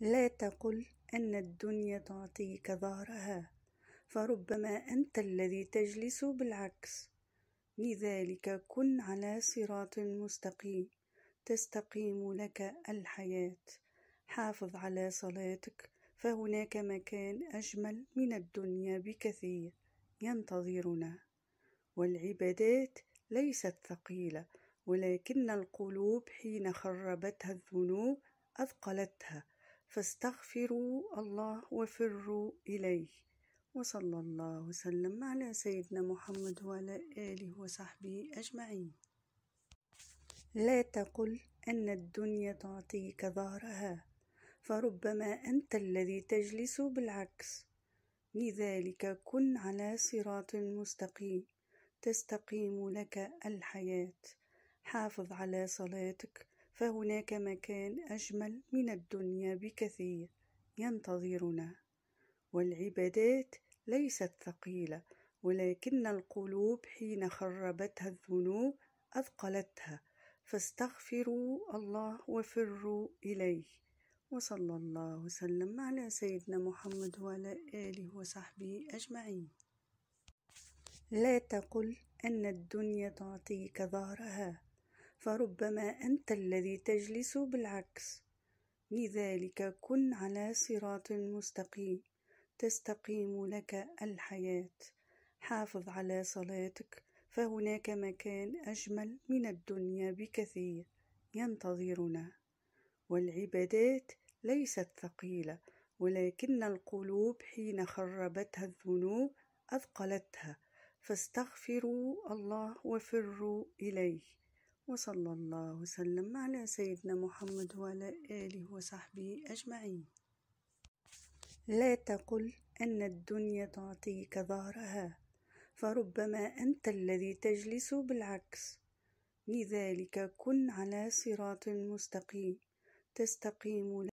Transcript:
لا تقل أن الدنيا تعطيك ظهرها فربما أنت الذي تجلس بالعكس لذلك كن على صراط مستقيم تستقيم لك الحياة حافظ على صلاتك فهناك مكان أجمل من الدنيا بكثير ينتظرنا والعبادات ليست ثقيلة ولكن القلوب حين خربتها الذنوب أثقلتها فاستغفروا الله وفروا إليه وصلى الله وسلم على سيدنا محمد وعلى آله وصحبه أجمعين لا تقل أن الدنيا تعطيك ظهرها فربما أنت الذي تجلس بالعكس لذلك كن على صراط مستقيم تستقيم لك الحياة حافظ على صلاتك فهناك مكان أجمل من الدنيا بكثير ينتظرنا والعبادات ليست ثقيلة ولكن القلوب حين خربتها الذنوب أثقلتها فاستغفروا الله وفروا إليه وصلى الله وسلم على سيدنا محمد وعلى آله وصحبه أجمعين لا تقل أن الدنيا تعطيك ظهرها فربما أنت الذي تجلس بالعكس لذلك كن على صراط مستقيم تستقيم لك الحياة حافظ على صلاتك فهناك مكان أجمل من الدنيا بكثير ينتظرنا والعبادات ليست ثقيلة ولكن القلوب حين خربتها الذنوب أثقلتها فاستغفروا الله وفروا إليه وصلى الله وسلم على سيدنا محمد وعلى آله وصحبه أجمعين لا تقل أن الدنيا تعطيك ظهرها فربما أنت الذي تجلس بالعكس لذلك كن على صراط مستقيم تستقيم